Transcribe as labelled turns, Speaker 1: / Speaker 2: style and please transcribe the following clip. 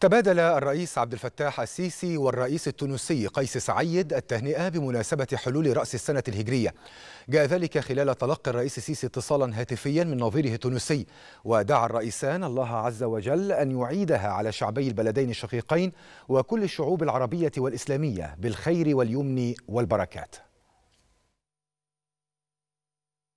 Speaker 1: تبادل الرئيس عبد الفتاح السيسي والرئيس التونسي قيس سعيد التهنئة بمناسبة حلول رأس السنة الهجرية جاء ذلك خلال تلقي الرئيس السيسي اتصالا هاتفيا من نظيره التونسي ودعا الرئيسان الله عز وجل أن يعيدها على شعبي البلدين الشقيقين وكل الشعوب العربية والإسلامية بالخير واليمن والبركات